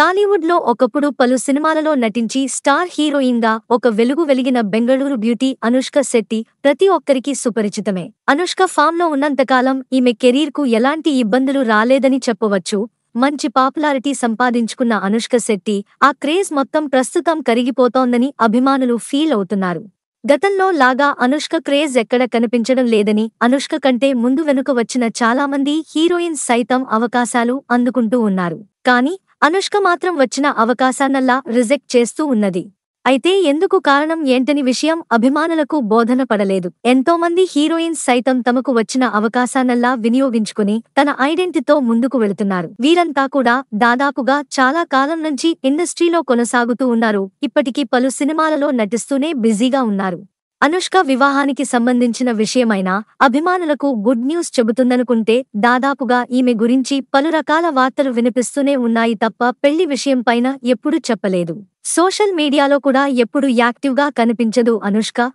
టాలీవుడ్లో ఒకప్పుడు పలు సినిమాలలో నటించి స్టార్ హీరోయిన్గా ఒక వెలుగు వెలిగిన బెంగళూరు బ్యూటీ అనుష్క శెట్టి ప్రతి ఒక్కరికి సుపరిచితమే అనుష్క ఫామ్లో ఉన్నంతకాలం ఈమె కెరీర్కు ఎలాంటి ఇబ్బందులు రాలేదని చెప్పవచ్చు మంచి పాపులారిటీ సంపాదించుకున్న అనుష్క శెట్టి ఆ క్రేజ్ మొత్తం ప్రస్తుతం కరిగిపోతోందని అభిమానులు ఫీల్ అవుతున్నారు గతంలో లాగా అనుష్క క్రేజ్ ఎక్కడ కనిపించడం లేదని అనుష్క కంటే ముందు వెనుక వచ్చిన చాలామంది హీరోయిన్స్ సైతం అవకాశాలు అందుకుంటూ ఉన్నారు కానీ అనుష్క మాత్రం వచ్చిన అవకాశాన్నల్లా రిజెక్ట్ చేస్తూ ఉన్నది అయితే ఎందుకు కారణం ఏంటని విషయం అభిమానులకు బోధన పడలేదు ఎంతోమంది హీరోయిన్స్ సైతం తమకు వచ్చిన అవకాశానల్లా వినియోగించుకుని తన ఐడెంటిటీతో ముందుకు వెళుతున్నారు వీరంతా కూడా దాదాపుగా చాలా కాలం నుంచి ఇండస్ట్రీలో కొనసాగుతూ ఉన్నారు ఇప్పటికీ పలు సినిమాలలో నటిస్తూనే బిజీగా ఉన్నారు అనుష్క వివాహానికి సంబంధించిన విషయమైన అభిమానులకు గుడ్ న్యూస్ చెబుతుందనుకుంటే దాదాపుగా ఈమె గురించి పలు రకాల వార్తలు వినిపిస్తూనే ఉన్నాయి తప్ప పెళ్లి విషయంపైన ఎప్పుడూ చెప్పలేదు సోషల్ మీడియాలో కూడా ఎప్పుడు యాక్టివ్గా కనిపించదు అనుష్క